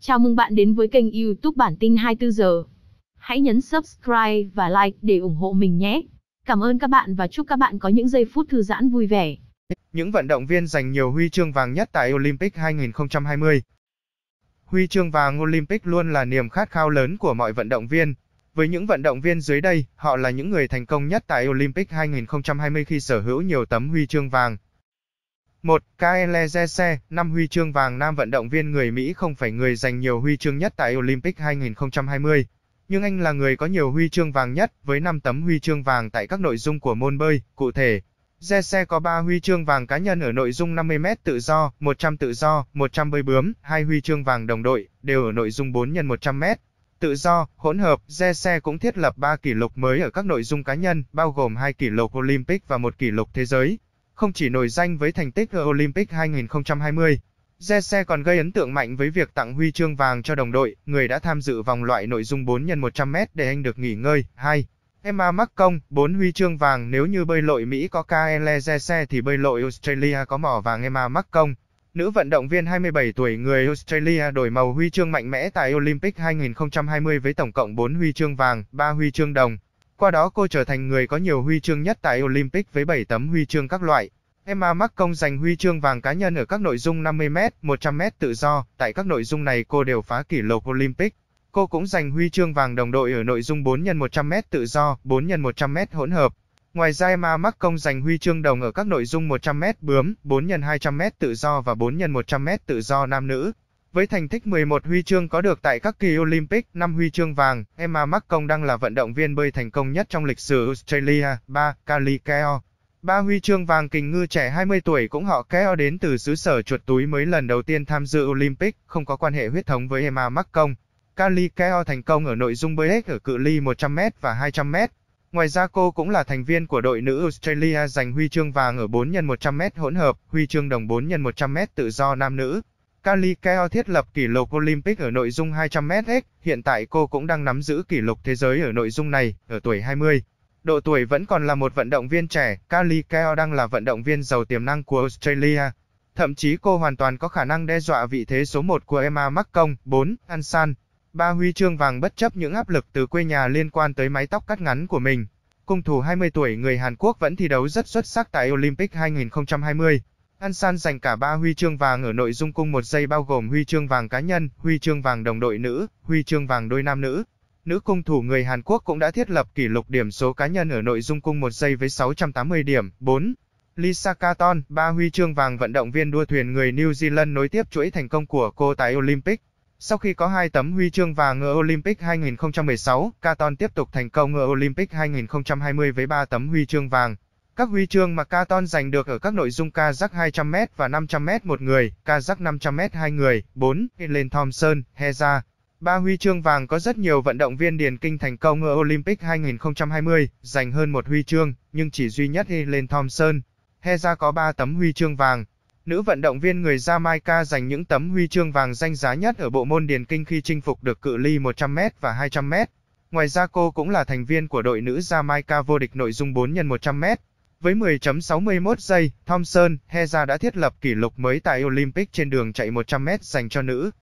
Chào mừng bạn đến với kênh YouTube Bản tin 24 giờ. Hãy nhấn subscribe và like để ủng hộ mình nhé. Cảm ơn các bạn và chúc các bạn có những giây phút thư giãn vui vẻ. Những vận động viên giành nhiều huy chương vàng nhất tại Olympic 2020. Huy chương vàng Olympic luôn là niềm khát khao lớn của mọi vận động viên. Với những vận động viên dưới đây, họ là những người thành công nhất tại Olympic 2020 khi sở hữu nhiều tấm huy chương vàng. 1. Kaelezese, năm huy chương vàng nam vận động viên người Mỹ không phải người giành nhiều huy chương nhất tại Olympic 2020. Nhưng anh là người có nhiều huy chương vàng nhất với 5 tấm huy chương vàng tại các nội dung của môn bơi, cụ thể. Zese có 3 huy chương vàng cá nhân ở nội dung 50m tự do, 100 tự do, 100 bơi bướm, 2 huy chương vàng đồng đội, đều ở nội dung 4 x 100m. Tự do, hỗn hợp, Zese cũng thiết lập 3 kỷ lục mới ở các nội dung cá nhân, bao gồm 2 kỷ lục Olympic và 1 kỷ lục thế giới. Không chỉ nổi danh với thành tích ở Olympic 2020, Jesse còn gây ấn tượng mạnh với việc tặng huy chương vàng cho đồng đội, người đã tham dự vòng loại nội dung 4 x 100m để anh được nghỉ ngơi. 2. Emma Macon, 4 huy chương vàng nếu như bơi lội Mỹ có Kaele Jesse thì bơi lội Australia có mỏ vàng Emma Macon. Nữ vận động viên 27 tuổi người Australia đổi màu huy chương mạnh mẽ tại Olympic 2020 với tổng cộng 4 huy chương vàng, 3 huy chương đồng. Qua đó cô trở thành người có nhiều huy chương nhất tại Olympic với 7 tấm huy chương các loại. Emma Marcon giành huy chương vàng cá nhân ở các nội dung 50m, 100m tự do, tại các nội dung này cô đều phá kỷ lục Olympic. Cô cũng giành huy chương vàng đồng đội ở nội dung 4x100m tự do, 4x100m hỗn hợp. Ngoài ra Emma Marcon giành huy chương đồng ở các nội dung 100m bướm, 4x200m tự do và 4x100m tự do nam nữ. Với thành tích 11 huy chương có được tại các kỳ Olympic, 5 huy chương vàng, Emma Macon đang là vận động viên bơi thành công nhất trong lịch sử Australia, 3, Kali Keo. Ba huy chương vàng kình ngư trẻ 20 tuổi cũng họ Keo đến từ xứ sở chuột túi mới lần đầu tiên tham dự Olympic, không có quan hệ huyết thống với Emma Macon. Kali Keo thành công ở nội dung bơi ở cự ly 100m và 200m. Ngoài ra cô cũng là thành viên của đội nữ Australia giành huy chương vàng ở 4 x 100m hỗn hợp, huy chương đồng 4 x 100m tự do nam nữ. Kalikeo thiết lập kỷ lục Olympic ở nội dung 200m hiện tại cô cũng đang nắm giữ kỷ lục thế giới ở nội dung này, ở tuổi 20. Độ tuổi vẫn còn là một vận động viên trẻ, Kalikeo đang là vận động viên giàu tiềm năng của Australia. Thậm chí cô hoàn toàn có khả năng đe dọa vị thế số 1 của Emma Maccong, 4, Ansan. Ba huy chương vàng bất chấp những áp lực từ quê nhà liên quan tới mái tóc cắt ngắn của mình. Cung thủ 20 tuổi người Hàn Quốc vẫn thi đấu rất xuất sắc tại Olympic 2020. An San giành cả 3 huy chương vàng ở nội dung cung 1 giây bao gồm huy chương vàng cá nhân, huy chương vàng đồng đội nữ, huy chương vàng đôi nam nữ. Nữ cung thủ người Hàn Quốc cũng đã thiết lập kỷ lục điểm số cá nhân ở nội dung cung 1 giây với 680 điểm. 4. Lisa Carton, 3 huy chương vàng vận động viên đua thuyền người New Zealand nối tiếp chuỗi thành công của cô tại Olympic. Sau khi có hai tấm huy chương vàng ở Olympic 2016, Carton tiếp tục thành công ở Olympic 2020 với 3 tấm huy chương vàng. Các huy chương mà Katon giành được ở các nội dung Kazakh 200m và 500m một người, Kazakh 500m hai người, 4, Helen Thompson, Heza. Ba huy chương vàng có rất nhiều vận động viên điền kinh thành công ở Olympic 2020, giành hơn một huy chương, nhưng chỉ duy nhất Helen Thompson. Heza có 3 tấm huy chương vàng. Nữ vận động viên người Jamaica giành những tấm huy chương vàng danh giá nhất ở bộ môn điền kinh khi chinh phục được cự ly 100m và 200m. Ngoài ra cô cũng là thành viên của đội nữ Jamaica vô địch nội dung 4x100m với 10.61 giây, Thompson, Heza đã thiết lập kỷ lục mới tại Olympic trên đường chạy 100m dành cho nữ.